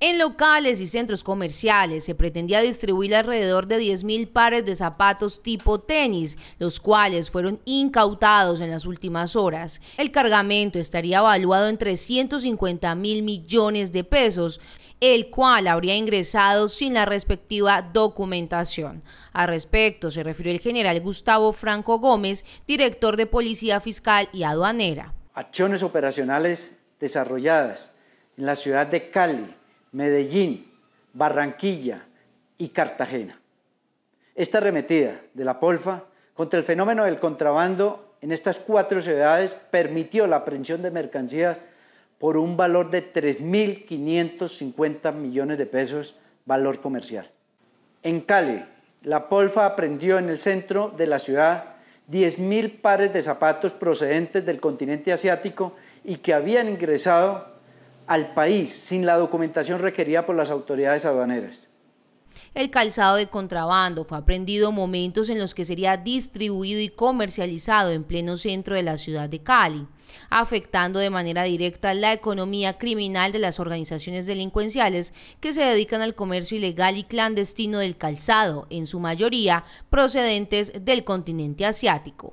En locales y centros comerciales se pretendía distribuir alrededor de 10.000 pares de zapatos tipo tenis, los cuales fueron incautados en las últimas horas. El cargamento estaría evaluado en 350 mil millones de pesos, el cual habría ingresado sin la respectiva documentación. Al respecto, se refirió el general Gustavo Franco Gómez, director de Policía Fiscal y Aduanera. Acciones operacionales desarrolladas en la ciudad de Cali Medellín, Barranquilla y Cartagena. Esta arremetida de la Polfa contra el fenómeno del contrabando en estas cuatro ciudades permitió la aprehensión de mercancías por un valor de 3.550 millones de pesos, valor comercial. En Cali, la Polfa aprendió en el centro de la ciudad 10.000 pares de zapatos procedentes del continente asiático y que habían ingresado al país sin la documentación requerida por las autoridades aduaneras. El calzado de contrabando fue aprendido momentos en los que sería distribuido y comercializado en pleno centro de la ciudad de Cali, afectando de manera directa la economía criminal de las organizaciones delincuenciales que se dedican al comercio ilegal y clandestino del calzado, en su mayoría procedentes del continente asiático.